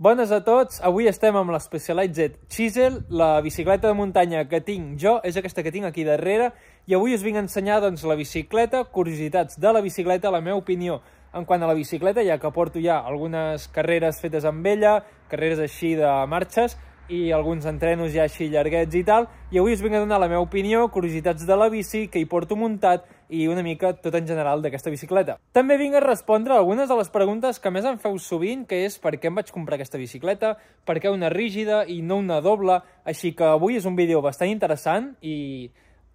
Bones a tots, avui estem amb l'Specialized Chisel, la bicicleta de muntanya que tinc jo, és aquesta que tinc aquí darrere, i avui us vinc a ensenyar doncs, la bicicleta, curiositats de la bicicleta, la meva opinió en quant a la bicicleta, ja que porto ja algunes carreres fetes amb ella, carreres així de marxes, i alguns entrenos ja així llarguets i tal, i avui us vinc a donar la meva opinió, curiositats de la bici, que hi porto muntat, i una mica tot en general d'aquesta bicicleta. També vinc a respondre algunes de les preguntes que més em feu sovint, que és per què em vaig comprar aquesta bicicleta, per què una rígida i no una doble, així que avui és un vídeo bastant interessant i,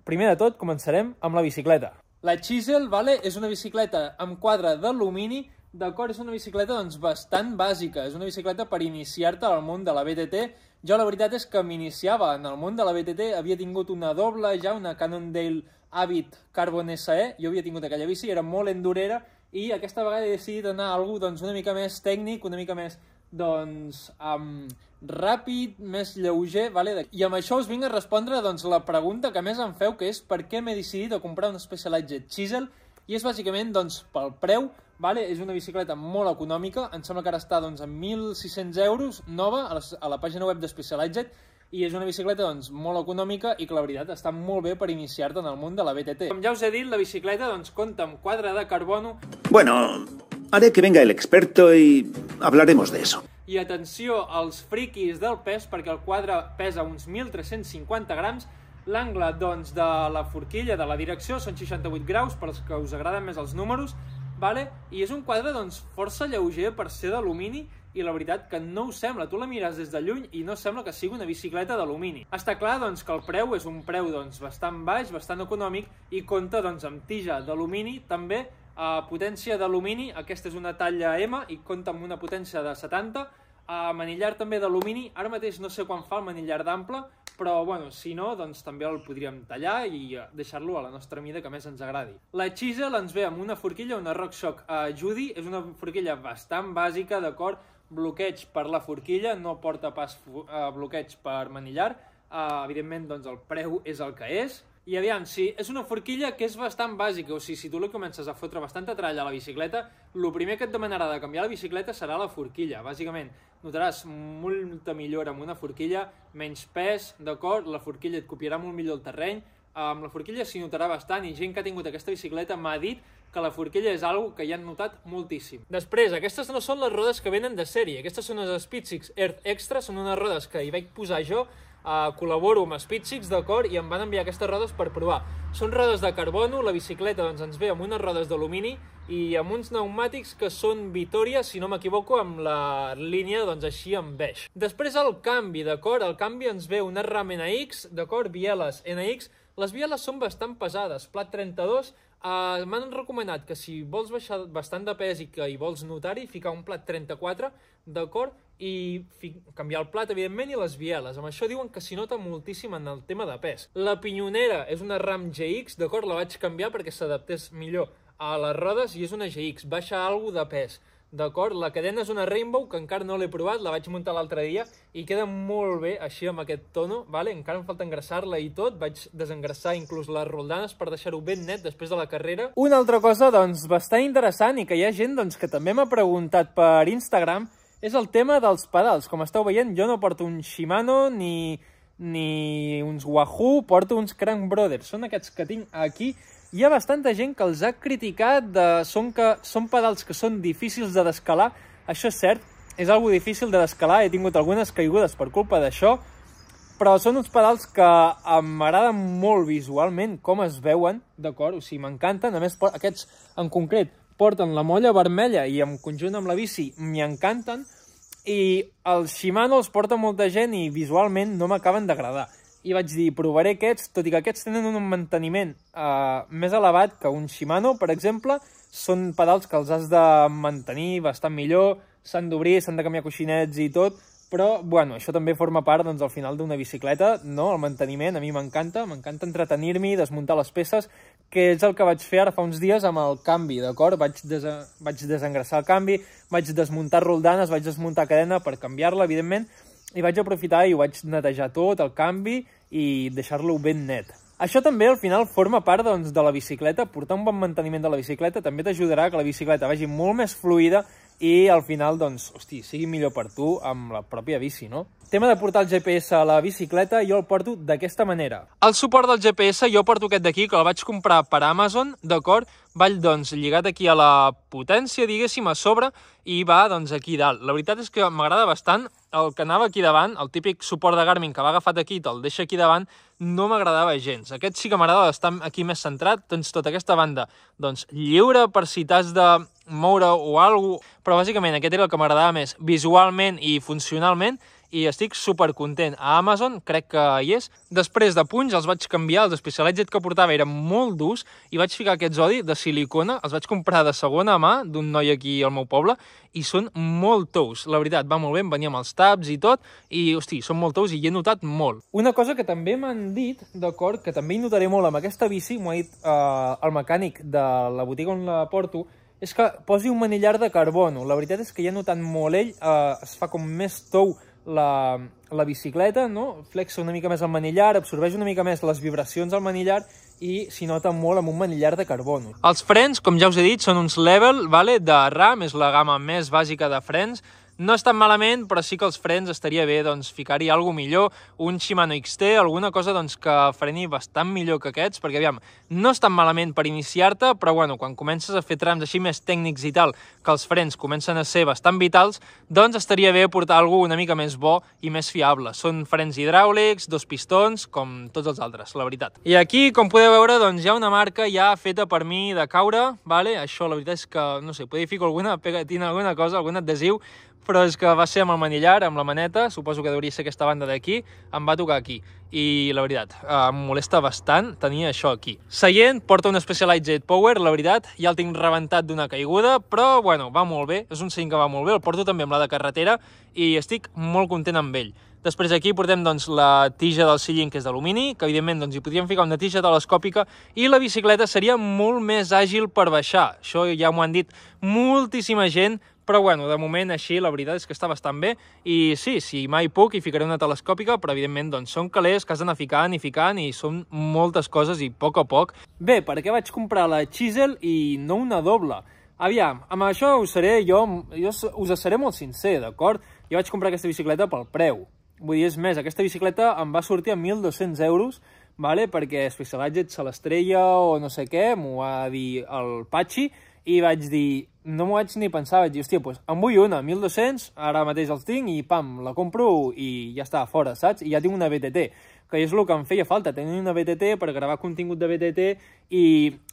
primer de tot, començarem amb la bicicleta. La Chisel vale, és una bicicleta amb quadre d'alumini D'acord, és una bicicleta doncs, bastant bàsica, és una bicicleta per iniciar-te al món de la BTT. Jo la veritat és que m'iniciava en el món de la BTT, havia tingut una doble ja, una Cannondale Habit Carbon SE, jo havia tingut aquella bici, era molt endurera, i aquesta vegada he decidit anar a algú doncs, una mica més tècnic, una mica més doncs, um, ràpid, més lleuger, vale? i amb això us vinc a respondre doncs, la pregunta que més em feu, que és per què m'he decidit a comprar un Specialized Chisel i és bàsicament doncs, pel preu, vale? és una bicicleta molt econòmica, em sembla que ara està doncs, a 1.600 euros, nova, a la, a la pàgina web de Specialized, i és una bicicleta doncs, molt econòmica i que la veritat està molt bé per iniciar-te en el món de la BTT. Com ja us he dit, la bicicleta doncs, compta amb quadre de carbono... Bueno, haré que venga el experto y hablaremos de eso. I atenció als friquis del pes, perquè el quadre pesa uns 1.350 grams, L'angle doncs, de la forquilla, de la direcció, són 68 graus, per als que us agraden més els números, vale? i és un quadre doncs, força lleuger per ser d'alumini, i la veritat que no ho sembla, tu la mires des de lluny i no sembla que sigui una bicicleta d'alumini. Està clar doncs, que el preu és un preu doncs, bastant baix, bastant econòmic, i compta doncs, amb tija d'alumini, també a potència d'alumini, aquesta és una talla M i compta amb una potència de 70, a manillar també d'alumini, ara mateix no sé quan fa el manillar d'ample, però bueno, si no, doncs també el podríem tallar i eh, deixar-lo a la nostra mida que més ens agradi. La chisel ens ve amb una forquilla, una RockShox a uh, eh, Judy, és una forquilla bastant bàsica, d'acord? Bloqueig per la forquilla, no porta pas uh, bloqueig per manillar, uh, evidentment doncs el preu és el que és, i aviam, si és una forquilla que és bastant bàsica, o sigui, si tu li comences a fotre bastanta tralla a la bicicleta, el primer que et demanarà de canviar la bicicleta serà la forquilla, bàsicament. Notaràs molta millora amb una forquilla, menys pes, d'acord? La forquilla et copiarà molt millor el terreny, amb la forquilla s'hi notarà bastant i gent que ha tingut aquesta bicicleta m'ha dit que la forquilla és algo que ja han notat moltíssim. Després, aquestes no són les rodes que venen de sèrie, aquestes són les Speedsix Earth Extra, són unes rodes que hi vaig posar jo uh, col·laboro amb Speedsix, d'acord, i em van enviar aquestes rodes per provar. Són rodes de carbono, la bicicleta doncs, ens ve amb unes rodes d'alumini i amb uns pneumàtics que són Vitoria, si no m'equivoco, amb la línia doncs, així en beix. Després el canvi, d'acord? El canvi ens ve una RAM NX, d'acord? Bieles NX. Les bieles són bastant pesades, plat 32, Uh, eh, M'han recomanat que si vols baixar bastant de pes i que hi vols notar-hi, ficar un plat 34, d'acord? i canviar el plat, evidentment, i les bieles. Amb això diuen que s'hi nota moltíssim en el tema de pes. La pinyonera és una RAM GX, d'acord? La vaig canviar perquè s'adaptés millor a les rodes i és una GX, baixa algo de pes. D'acord? La cadena és una Rainbow, que encara no l'he provat, la vaig muntar l'altre dia i queda molt bé així amb aquest tono, vale? encara em falta engrassar-la i tot, vaig desengrassar inclús les roldanes per deixar-ho ben net després de la carrera. Una altra cosa, doncs, bastant interessant i que hi ha gent doncs, que també m'ha preguntat per Instagram és el tema dels pedals. Com esteu veient, jo no porto un Shimano ni, ni uns Wahoo, porto uns Crank Brothers. Són aquests que tinc aquí. Hi ha bastanta gent que els ha criticat de... Són, que, són pedals que són difícils de descalar. Això és cert, és algo difícil de descalar. He tingut algunes caigudes per culpa d'això, però són uns pedals que m'agraden molt visualment, com es veuen, d'acord? O sigui, m'encanten. A més, aquests en concret porten la molla vermella i en conjunt amb la bici m'hi encanten, i els Shimano els porta molta gent i visualment no m'acaben d'agradar. I vaig dir, provaré aquests, tot i que aquests tenen un manteniment eh, més elevat que un Shimano, per exemple, són pedals que els has de mantenir bastant millor, s'han d'obrir, s'han de canviar coixinets i tot, però, bueno, això també forma part, doncs, al final d'una bicicleta, no?, el manteniment, a mi m'encanta, m'encanta entretenir-m'hi, desmuntar les peces, que és el que vaig fer ara fa uns dies amb el canvi, d'acord? Vaig, des vaig desengressar el canvi, vaig desmuntar roldanes, vaig desmuntar cadena per canviar-la, evidentment, i vaig aprofitar i ho vaig netejar tot, el canvi, i deixar-lo ben net. Això també al final forma part doncs, de la bicicleta, portar un bon manteniment de la bicicleta també t'ajudarà que la bicicleta vagi molt més fluida i al final, doncs, hosti, sigui millor per tu amb la pròpia bici, no? Tema de portar el GPS a la bicicleta, jo el porto d'aquesta manera. El suport del GPS jo porto aquest d'aquí, que el vaig comprar per Amazon, d'acord? Va doncs, lligat aquí a la potència, diguéssim, a sobre, i va, doncs, aquí dalt. La veritat és que m'agrada bastant el que anava aquí davant, el típic suport de Garmin que va agafat aquí i te'l deixa aquí davant, no m'agradava gens. Aquest sí que m'agradava estar aquí més centrat, tens tota aquesta banda doncs, lliure per si t'has de moure o alguna cosa, però bàsicament aquest era el que m'agradava més visualment i funcionalment, i estic supercontent. A Amazon crec que hi és. Després de punys els vaig canviar, els Special que portava eren molt durs i vaig ficar aquests odi de silicona, els vaig comprar de segona mà d'un noi aquí al meu poble i són molt tous. La veritat, va molt bé, em venia amb els taps i tot i, hosti, són molt tous i hi he notat molt. Una cosa que també m'han dit, d'acord, que també hi notaré molt amb aquesta bici, m'ho ha dit eh, el mecànic de la botiga on la porto, és que posi un manillar de carbono. La veritat és que ja notant molt ell, eh, es fa com més tou la, la bicicleta, no? flexa una mica més el manillar, absorbeix una mica més les vibracions al manillar i s'hi nota molt amb un manillar de carbono. Els frens, com ja us he dit, són uns level vale, de RAM, és la gamma més bàsica de frens, no és tan malament, però sí que els frens estaria bé doncs, ficar-hi algo millor, un Shimano XT, alguna cosa doncs, que freni bastant millor que aquests, perquè aviam, no és tan malament per iniciar-te, però bueno, quan comences a fer trams així més tècnics i tal, que els frens comencen a ser bastant vitals, doncs estaria bé portar alguna una mica més bo i més fiable. Són frens hidràulics, dos pistons, com tots els altres, la veritat. I aquí, com podeu veure, doncs hi ha una marca ja feta per mi de caure, vale? això la veritat és que, no sé, podria ficar alguna pegatina, alguna cosa, algun adhesiu, però és que va ser amb el manillar, amb la maneta, suposo que hauria ser aquesta banda d'aquí, em va tocar aquí. I la veritat, eh, em molesta bastant tenir això aquí. Seient, porta un Specialized Jet Power, la veritat, ja el tinc rebentat d'una caiguda, però bueno, va molt bé, és un 5 que va molt bé, el porto també amb la de carretera i estic molt content amb ell. Després aquí portem doncs, la tija del sillín, que és d'alumini, que evidentment doncs, hi podríem ficar una tija telescòpica i la bicicleta seria molt més àgil per baixar. Això ja m'ho han dit moltíssima gent però bueno, de moment així la veritat és que està bastant bé i sí, si mai puc hi ficaré una telescòpica, però evidentment doncs són calés que has d'anar ficant i ficant i són moltes coses i poc a poc. Bé, per què vaig comprar la Chisel i no una doble? Aviam, amb això us seré jo, jo us seré molt sincer, d'acord? Jo vaig comprar aquesta bicicleta pel preu. Vull dir, és més, aquesta bicicleta em va sortir a 1.200 euros vale? perquè Specialized se l'estrella o no sé què, m'ho va dir el Patxi, i vaig dir, no m'ho vaig ni pensar, vaig dir, hòstia, doncs en vull una, 1.200, ara mateix els tinc i pam, la compro i ja està, fora, saps? I ja tinc una BTT, que és el que em feia falta, tenir una BTT per gravar contingut de BTT i,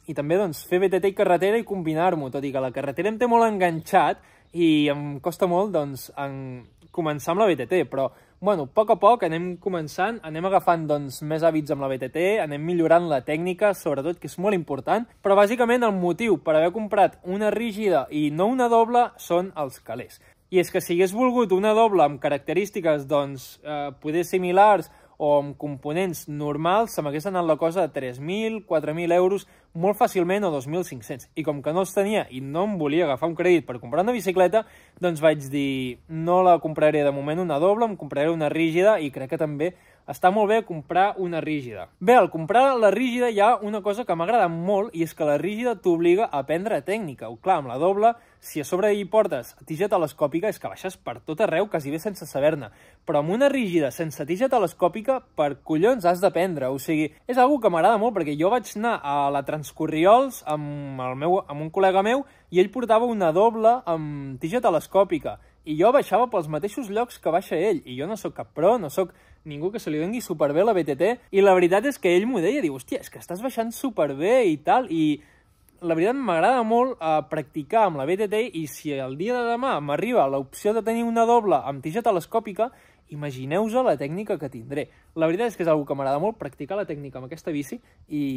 i també doncs, fer BTT i carretera i combinar-m'ho, tot i que la carretera em té molt enganxat i em costa molt doncs, en començar amb la BTT, però bueno, a poc a poc anem començant, anem agafant doncs, més hàbits amb la BTT, anem millorant la tècnica, sobretot, que és molt important, però bàsicament el motiu per haver comprat una rígida i no una doble són els calés. I és que si hagués volgut una doble amb característiques, doncs, eh, poder similars o amb components normals se m'hagués anat la cosa de 3.000, 4.000 euros molt fàcilment o 2.500. I com que no els tenia i no em volia agafar un crèdit per comprar una bicicleta, doncs vaig dir no la compraré de moment una doble, em compraré una rígida i crec que també està molt bé comprar una rígida. Bé, al comprar la rígida hi ha una cosa que m'agrada molt i és que la rígida t'obliga a aprendre tècnica. O clar, amb la doble, si a sobre hi portes tija telescòpica és que baixes per tot arreu quasi bé sense saber-ne. Però amb una rígida sense tija telescòpica, per collons has d'aprendre. O sigui, és una que m'agrada molt perquè jo vaig anar a la Transcurriols amb, el meu, amb un col·lega meu i ell portava una doble amb tija telescòpica i jo baixava pels mateixos llocs que baixa ell, i jo no sóc cap pro, no sóc ningú que se li vengui superbé la BTT, i la veritat és que ell m'ho deia, diu, hòstia, és que estàs baixant superbé i tal, i la veritat m'agrada molt uh, practicar amb la BTT i si el dia de demà m'arriba l'opció de tenir una doble amb tija telescòpica, imagineu-vos la tècnica que tindré. La veritat és que és una que m'agrada molt, practicar la tècnica amb aquesta bici i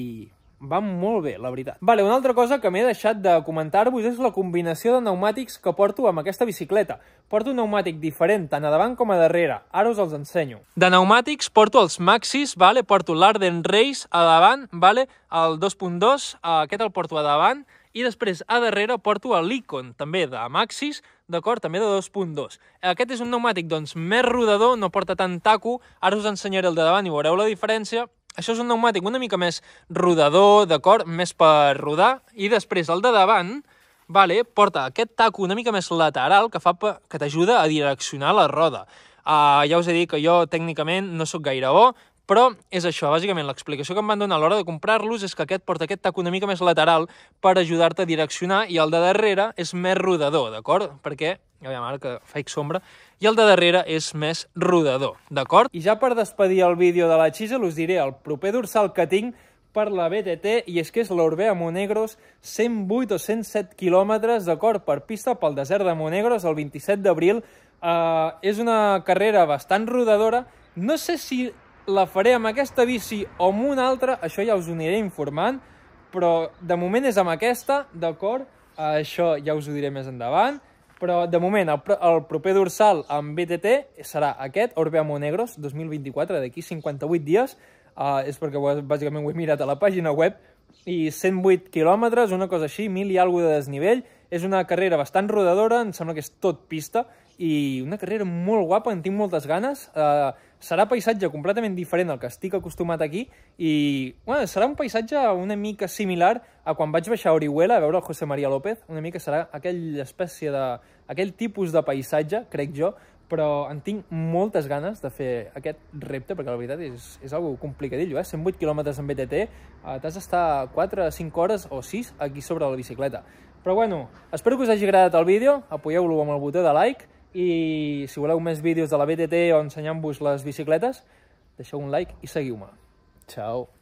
va molt bé, la veritat. Vale, una altra cosa que m'he deixat de comentar-vos és la combinació de pneumàtics que porto amb aquesta bicicleta. Porto un pneumàtic diferent, tant a davant com a darrere. Ara us els ensenyo. De pneumàtics porto els Maxis, vale? porto l'Arden Race a davant, vale? el 2.2, eh, aquest el porto a davant, i després a darrere porto l'Icon, també de Maxis, d'acord? També de 2.2. Aquest és un pneumàtic doncs, més rodador, no porta tant taco, ara us ensenyaré el de davant i veureu la diferència, això és un pneumàtic una mica més rodador, d'acord? Més per rodar. I després el de davant vale, porta aquest taco una mica més lateral que, fa que t'ajuda a direccionar la roda. Uh, ja us he dit que jo tècnicament no sóc gaire bo, però és això, bàsicament l'explicació que em van donar a l'hora de comprar-los és que aquest porta aquest taco una mica més lateral per ajudar-te a direccionar i el de darrere és més rodador, d'acord? Perquè ja veiem ara que faig sombra, i el de darrere és més rodador, d'acord? I ja per despedir el vídeo de la Chisel us diré el proper dorsal que tinc per la BTT i és que és l'Orbea Monegros 108 o 107 quilòmetres d'acord per pista pel desert de Monegros el 27 d'abril uh, és una carrera bastant rodadora no sé si la faré amb aquesta bici o amb una altra això ja us ho aniré informant però de moment és amb aquesta, d'acord? Uh, això ja us ho diré més endavant però, de moment, el, el proper dorsal amb BTT serà aquest, Orbea Monegros 2024, d'aquí 58 dies. Uh, és perquè, bàsicament, ho he mirat a la pàgina web. I 108 quilòmetres, una cosa així, mil i alguna de desnivell. És una carrera bastant rodadora, em sembla que és tot pista, i una carrera molt guapa, en tinc moltes ganes. Uh, serà paisatge completament diferent al que estic acostumat aquí i bueno, serà un paisatge una mica similar a quan vaig baixar a Orihuela a veure el José María López, una mica serà aquella espècie de... aquell tipus de paisatge, crec jo, però en tinc moltes ganes de fer aquest repte, perquè la veritat és, és algo complicadillo, eh? 108 km en BTT, eh, t'has d'estar 4, 5 hores o 6 aquí sobre la bicicleta. Però bueno, espero que us hagi agradat el vídeo, apoyeu-lo amb el botó de like, i si voleu més vídeos de la BTT o ensenyant-vos les bicicletes, deixeu un like i seguiu-me. Ciao!